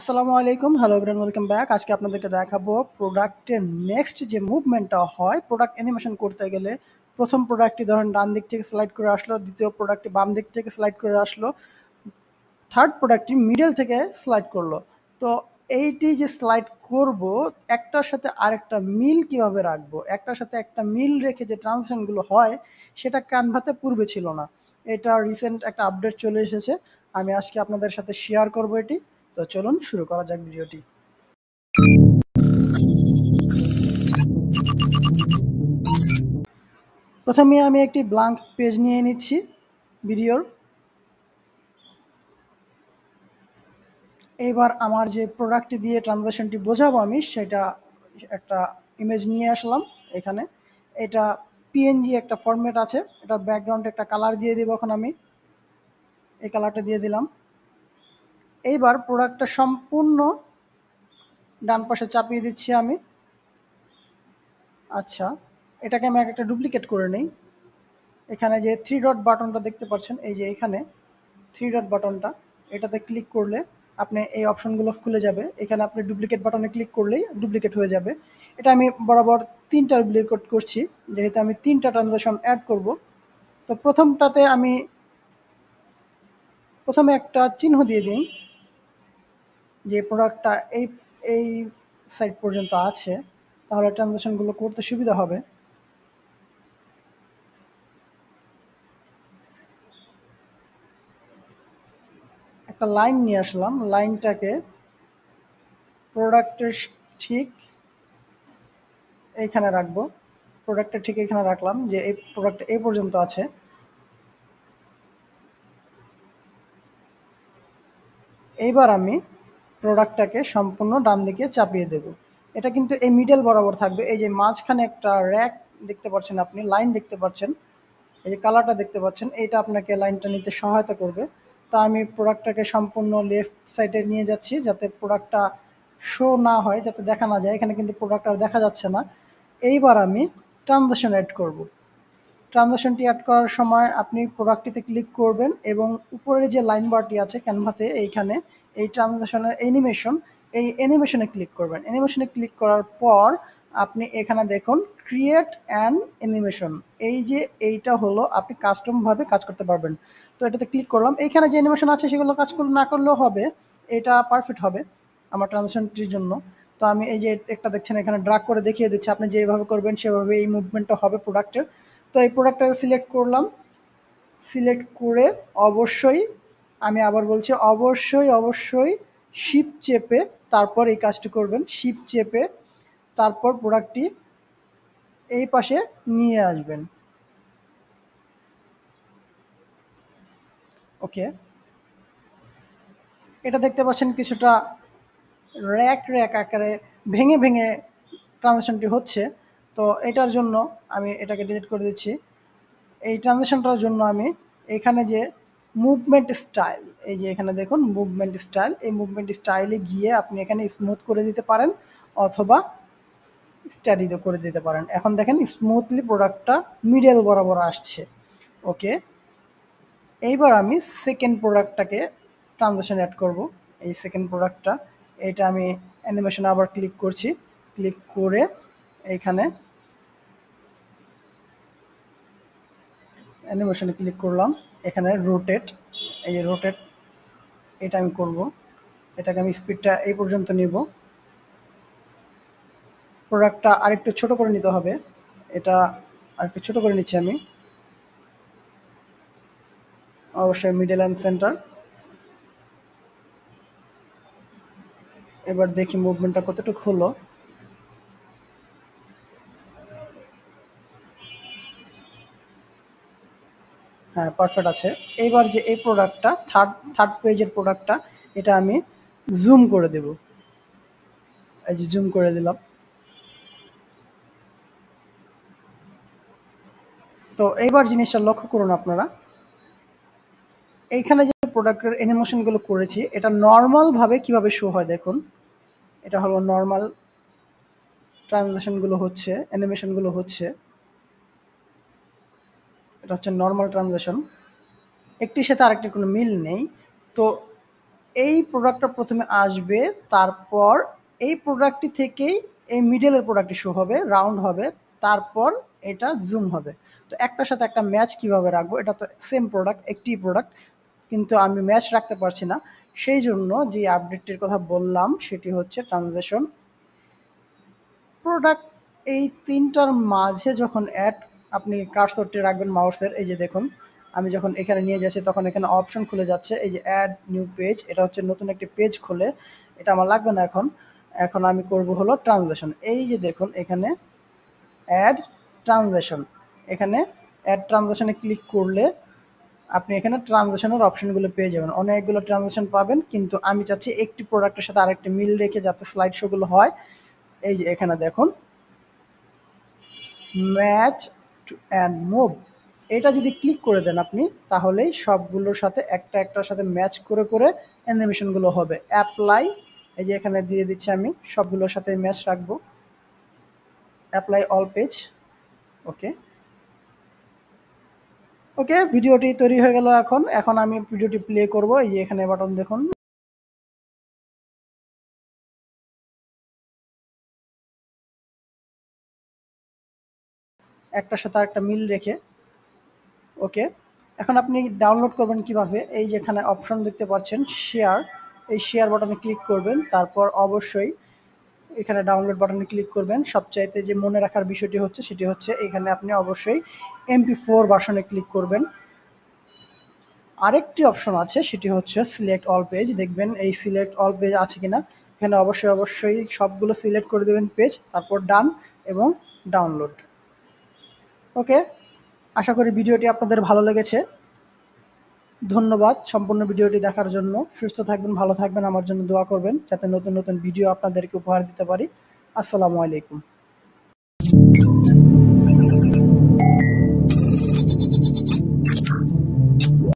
আসসালামু আলাইকুম hello everyone welcome back আজকে আপনাদেরকে দেখাবো প্রোডাক্টের নেক্সট যে মুভমেন্টটা হয় প্রোডাক্ট অ্যানিমেশন করতে গেলে প্রথম প্রোডাক্টটি ধরেন ডান দিক থেকে স্লাইড করে আসলো দ্বিতীয় প্রোডাক্টটি বাম দিক থেকে স্লাইড করে আসলো থার্ড প্রোডাক্টটি মিডল থেকে স্লাইড করলো তো এইটি যে স্লাইড করব একটার সাথে আরেকটা মিল কিভাবে রাখবো একটার সাথে একটা মিল রেখে যে ট্রানজেকশনগুলো হয় সেটা কানভাতে পূর্বে ছিল না এটা রিসেন্ট একটা আপডেট চলে এসেছে আমি আজকে আপনাদের সাথে শেয়ার করব এটি তো চলুন শুরু করা যাক ভিডিওটি প্রথমে আমি একটি ব্লাঙ্ক পেজ নিয়ে নিচ্ছি ভিডিওর এইবার আমার যে প্রোডাক্ট দিয়ে ট্রানজাকশনটি বোঝাবো আমি সেটা একটা ইমেজ নিয়ে আসলাম এখানে এটা পিএনজি একটা ফর্মেট আছে এটা ব্যাকগ্রাউন্ডে একটা কালার দিয়ে দিব এখন আমি এই কালারটা দিয়ে দিলাম এইবার প্রোডাক্টটা সম্পূর্ণ ডান পাশে চাপিয়ে দিচ্ছি আমি আচ্ছা এটাকে আমি একটা ডুপ্লিকেট করে নিই এখানে যে থ্রি ডট বাটনটা দেখতে পাচ্ছেন এই যে এখানে থ্রি ডট বাটনটা এটাতে ক্লিক করলে আপনি এই অপশনগুলো খুলে যাবে এখানে আপনি ডুপ্লিকেট বাটনে ক্লিক করলেই ডুপ্লিকেট হয়ে যাবে এটা আমি বরাবর তিনটা ডুপ্লিকেট করছি যেহেতু আমি তিনটা ট্রানজাকশন অ্যাড করব তো প্রথমটাতে আমি প্রথমে একটা চিহ্ন দিয়ে দিই যে প্রোডাক্টটা এই এই সাইট পর্যন্ত আছে তাহলে ট্রানজাকশানগুলো করতে সুবিধা হবে একটা লাইন নিয়ে আসলাম লাইনটাকে প্রোডাক্টের ঠিক এইখানে রাখবো প্রোডাক্টটা ঠিক এখানে রাখলাম যে এই প্রোডাক্ট এই পর্যন্ত আছে এইবার আমি প্রোডাক্টটাকে সম্পূর্ণ ডান দিকে চাপিয়ে দেব এটা কিন্তু এই মিডল বরাবর থাকবে এই যে মাঝখানে একটা র্যাক দেখতে পাচ্ছেন আপনি লাইন দেখতে পাচ্ছেন এই যে কালারটা দেখতে পাচ্ছেন এইটা আপনাকে লাইনটা নিতে সহায়তা করবে তা আমি প্রোডাক্টটাকে সম্পূর্ণ লেফট সাইডে নিয়ে যাচ্ছি যাতে প্রোডাক্টটা শো না হয় যাতে দেখা না যায় এখানে কিন্তু প্রোডাক্ট আর দেখা যাচ্ছে না এইবার আমি ট্রানজেকশন অ্যাড করবো ট্রানজাকশনটি অ্যাড করার সময় আপনি প্রোডাক্টটিতে ক্লিক করবেন এবং উপরের যে লাইন বারটি আছে ক্যানভাতে এইখানে এই ট্রানজাকশনের অ্যানিমেশন এই অ্যানিমেশনে ক্লিক করবেন অ্যানিমেশনে ক্লিক করার পর আপনি এখানে দেখুন ক্রিয়েট অ্যান্ড অ্যানিমেশন এই যে এইটা হলো আপনি কাস্টমভাবে কাজ করতে পারবেন তো এটাতে ক্লিক করলাম এইখানে যে অ্যানিমেশন আছে সেগুলো কাজ না করলেও হবে এটা পারফেক্ট হবে আমার ট্রানজাকশনটির জন্য তো আমি এই যে একটা দেখছেন এখানে ড্রাগ করে দেখিয়ে দিচ্ছি আপনি যেভাবে করবেন সেভাবে এই মুভমেন্টটা হবে প্রোডাক্টের তো এই প্রোডাক্টটাকে সিলেক্ট করলাম সিলেক্ট করে অবশ্যই আমি আবার বলছি অবশ্যই অবশ্যই শিপ চেপে তারপর এই কাজটি করবেন শিপ চেপে তারপর প্রোডাক্টটি এই পাশে নিয়ে আসবেন ওকে এটা দেখতে পাচ্ছেন কিছুটা র্যাক র্যাক আকারে ভেঙে ভেঙে ট্রানজাকশনটি হচ্ছে তো এটার জন্য আমি এটাকে ডিলিট করে দিচ্ছি এই ট্রানজেকশনটার জন্য আমি এখানে যে মুভমেন্ট স্টাইল এই যে এখানে দেখুন মুভমেন্ট স্টাইল এই মুভমেন্ট স্টাইলে গিয়ে আপনি এখানে স্মুথ করে দিতে পারেন অথবা স্টাডিতে করে দিতে পারেন এখন দেখেন স্মুথলি প্রোডাক্টটা মিডল বরাবর আসছে ওকে এইবার আমি সেকেন্ড প্রোডাক্টটাকে ট্রানজেকশন অ্যাড করব এই সেকেন্ড প্রোডাক্টটা এটা আমি অ্যানিমেশন আবার ক্লিক করছি ক্লিক করে এখানে অ্যানিমেশনে ক্লিক করলাম এখানে রোটেট এই যে রোটেট এটা আমি করব এটাকে আমি স্পিডটা এই পর্যন্ত নিব প্রোডাক্টটা আরেকটু ছোট করে নিতে হবে এটা আরেকটু ছোট করে নিচ্ছি আমি অবশ্যই মিডল অ্যান্ড সেন্টার এবার দেখি মুভমেন্টটা কতটুকু হলো পারফেক্ট হ্যাঁ, আছে এইবার যে এই প্রোডাক্টটা থার্ড থার্ড পেজের প্রোডাক্টটা এটা আমি জুম করে দেব এই যে জুম করে দিলাম তো এইবার জিনিসটা লক্ষ্য করুন আপনারা এইখানে যে প্রোডাক্টের অ্যানিমেশনগুলো করেছি এটা নর্মালভাবে কিভাবে শো হয় দেখুন এটা হলো নর্মাল ট্রানজ্যাকশনগুলো হচ্ছে অ্যানিমেশনগুলো হচ্ছে এটা হচ্ছে নর্মাল ট্রানজ্যাকশন একটির সাথে আরেকটির কোনো মিল নেই তো এই প্রোডাক্টটা প্রথমে আসবে তারপর এই প্রোডাক্টটি থেকেই এই মিডলের প্রোডাক্টটি শো হবে রাউন্ড হবে তারপর এটা জুম হবে তো একটার সাথে একটা ম্যাচ কিভাবে রাখবো এটা তো সেম প্রোডাক্ট একটি প্রোডাক্ট কিন্তু আমি ম্যাচ রাখতে পারছি না সেই জন্য যে আপডেটটির কথা বললাম সেটি হচ্ছে ট্রানজ্যাকশন প্রোডাক্ট এই তিনটার মাঝে যখন অ্যাড আপনি কার্সরটি রাখবেন মাউসের এই যে দেখুন আমি যখন এখানে নিয়ে যাচ্ছি তখন এখানে অপশন খুলে যাচ্ছে এই যে অ্যাড নিউ পেজ এটা হচ্ছে নতুন একটি পেজ খুলে এটা আমার লাগবে না এখন এখন আমি করব হলো ট্রানজ্যাকশন এই যে দেখুন এখানে অ্যাড ট্রানজ্যাকশন এখানে অ্যাড ট্রানজ্যাকশনে ক্লিক করলে আপনি এখানে ট্রানজ্যাকশনের অপশনগুলো পেয়ে যাবেন অনেকগুলো ট্রানজ্যাকশন পাবেন কিন্তু আমি চাচ্ছি একটি প্রোডাক্টের সাথে আরেকটি মিল রেখে যাতে স্লাইড শোগুলো হয় এই যে এখানে দেখুন ম্যাচ অ্যান্ড মুভ এটা যদি ক্লিক করে দেন আপনি তাহলেই সবগুলোর সাথে একটা একটার সাথে ম্যাচ করে করে অ্যানিমেশনগুলো হবে অ্যাপ্লাই এই যে এখানে দিয়ে দিচ্ছি আমি সবগুলোর সাথে ম্যাচ রাখবো apply all page okay okay ভিডিওটি তৈরি হয়ে গেল এখন এখন আমি ভিডিওটি প্লে করব এই যে এখানে বাটন দেখুন একটার সাথে একটা মিল রেখে ওকে এখন আপনি ডাউনলোড করবেন কিভাবে এই যেখানে অপশন দেখতে পাচ্ছেন শেয়ার এই শেয়ার বাটনে ক্লিক করবেন তারপর অবশ্যই এখানে ডাউনলোড বাটনে ক্লিক করবেন সবচাইতে যে মনে রাখার বিষয়টি হচ্ছে সেটি হচ্ছে এখানে আপনি অবশ্যই এমপি ফোর বাসনে ক্লিক করবেন আরেকটি অপশন আছে সেটি হচ্ছে সিলেক্ট অল পেজ দেখবেন এই সিলেক্ট অল পেজ আছে কিনা এখানে অবশ্যই অবশ্যই সবগুলো সিলেক্ট করে দেবেন পেজ তারপর ডান এবং ডাউনলোড ওকে আশা করি ভিডিওটি আপনাদের ভালো লেগেছে ধন্যবাদ সম্পূর্ণ ভিডিওটি দেখার জন্য সুস্থ থাকবেন ভালো থাকবেন আমার জন্য দোয়া করবেন যাতে নতুন নতুন ভিডিও আপনাদেরকে উপহার দিতে পারি আসসালামু আলাইকুম